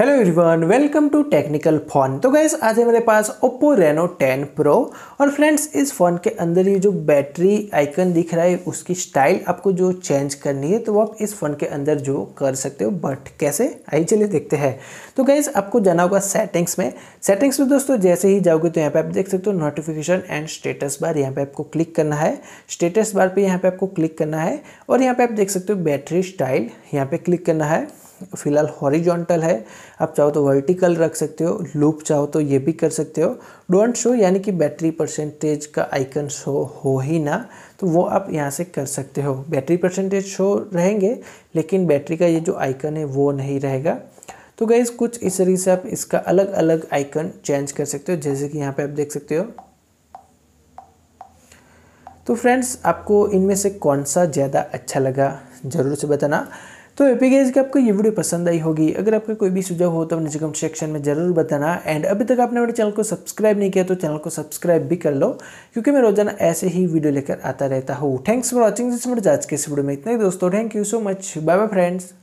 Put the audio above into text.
hello everyone welcome to technical phone तो guys आज है मेरे पास ओप्पो रेनो 10 प्रो और फ्रेंड्स इस फ़ोन के अंदर ये जो बैटरी आइकन दिख रहा है उसकी स्टाइल आपको जो चेंज करनी है तो वो आप इस फ़ोन के अंदर जो कर सकते हो बट कैसे आइए चलिए देखते हैं तो गैस आपको जाना होगा सेटिंग्स में सेटिंग्स में दोस्तों जैसे ही जाओगे तो यहाँ पर आप देख सकते हो नोटिफिकेशन एंड स्टेटस बार यहाँ पर आपको क्लिक करना है स्टेटस बार पर यहाँ पर आपको क्लिक करना है और यहाँ पर आप देख सकते हो बैटरी स्टाइल यहाँ पर क्लिक करना है फ़िलहाल हॉरिजॉन्टल है आप चाहो तो वर्टिकल रख सकते हो लूप चाहो तो ये भी कर सकते हो डोंट शो यानी कि बैटरी परसेंटेज का आइकन शो हो ही ना तो वो आप यहाँ से कर सकते हो बैटरी परसेंटेज शो रहेंगे लेकिन बैटरी का ये जो आइकन है वो नहीं रहेगा तो गई कुछ इस तरीके से आप इसका अलग अलग आइकन चेंज कर सकते हो जैसे कि यहाँ पे आप देख सकते हो तो फ्रेंड्स आपको इनमें से कौन सा ज़्यादा अच्छा लगा ज़रूर से बताना तो एपी गैस की आपको ये वीडियो पसंद आई होगी अगर आपका कोई भी सुझाव हो तो नीचे कमेंट सेक्शन में जरूर बताना एंड अभी तक आपने मेरे चैनल को सब्सक्राइब नहीं किया तो चैनल को सब्सक्राइब भी कर लो क्योंकि मैं रोजाना ऐसे ही वीडियो लेकर आता रहता हूँ थैंक्स फॉर वॉचिंग दिस आज के इस वीडियो में इतना ही दोस्तों thank you so much bye bye friends